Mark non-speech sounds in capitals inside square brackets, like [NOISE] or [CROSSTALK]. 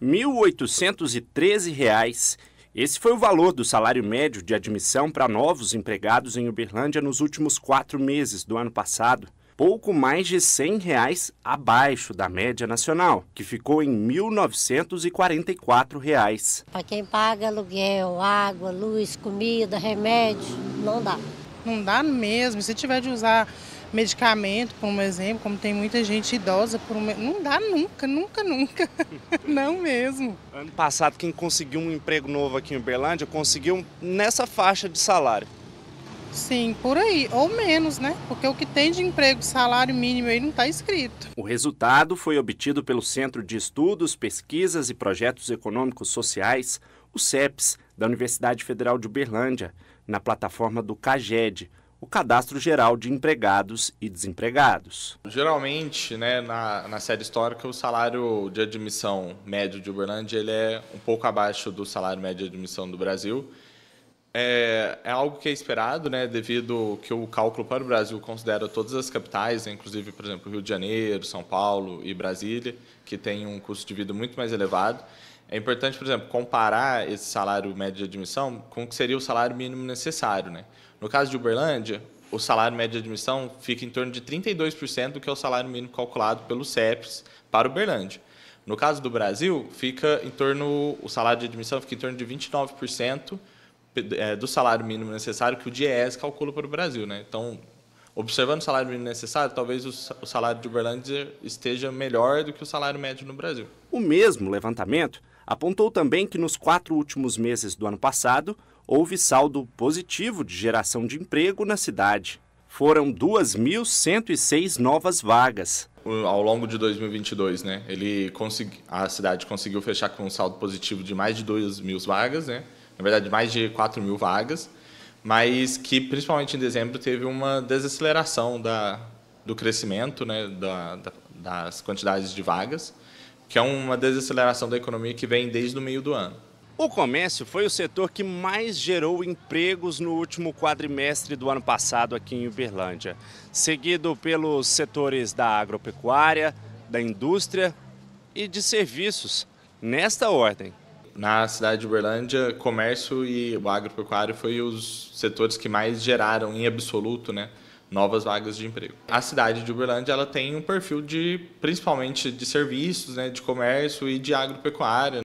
R$ 1.813. Esse foi o valor do salário médio de admissão para novos empregados em Uberlândia nos últimos quatro meses do ano passado pouco mais de R$ 100 reais abaixo da média nacional, que ficou em R$ 1.944. Reais. Para quem paga aluguel, água, luz, comida, remédio, não dá. Não dá mesmo. Se tiver de usar medicamento, por um exemplo, como tem muita gente idosa, por um... não dá nunca, nunca, nunca. [LAUGHS] não mesmo. Ano passado, quem conseguiu um emprego novo aqui em Uberlândia, conseguiu nessa faixa de salário. Sim, por aí, ou menos, né? Porque o que tem de emprego, salário mínimo aí não está escrito. O resultado foi obtido pelo Centro de Estudos, Pesquisas e Projetos Econômicos Sociais, o CEPS, da Universidade Federal de Uberlândia, na plataforma do CAGED, o Cadastro Geral de Empregados e Desempregados. Geralmente, né, na, na série histórica, o salário de admissão médio de Uberlândia ele é um pouco abaixo do salário médio de admissão do Brasil é, é, algo que é esperado, né, devido que o cálculo para o Brasil considera todas as capitais, né, inclusive, por exemplo, Rio de Janeiro, São Paulo e Brasília, que tem um custo de vida muito mais elevado. É importante, por exemplo, comparar esse salário médio de admissão com o que seria o salário mínimo necessário. Né? No caso de Uberlândia, o salário médio de admissão fica em torno de 32% do que é o salário mínimo calculado pelo CEPES para Uberlândia. No caso do Brasil, fica em torno o salário de admissão fica em torno de 29% é, do salário mínimo necessário que o DIES calcula para o Brasil. Né? Então, observando o salário mínimo necessário, talvez o salário de Uberlândia esteja melhor do que o salário médio no Brasil. O mesmo levantamento apontou também que nos quatro últimos meses do ano passado houve saldo positivo de geração de emprego na cidade. Foram 2.106 novas vagas. Ao longo de 2022, né, ele consegui, a cidade conseguiu fechar com um saldo positivo de mais de 2 mil vagas, né, na verdade, mais de 4 mil vagas, mas que, principalmente em dezembro, teve uma desaceleração da, do crescimento né, da, da, das quantidades de vagas, que é uma desaceleração da economia que vem desde o meio do ano. O comércio foi o setor que mais gerou empregos no último quadrimestre do ano passado aqui em Uberlândia, seguido pelos setores da agropecuária, da indústria e de serviços, nesta ordem na cidade de Uberlândia, comércio e o agropecuário foi os setores que mais geraram, em absoluto, né, novas vagas de emprego. A cidade de Uberlândia ela tem um perfil de, principalmente, de serviços, né, de comércio e de agropecuária.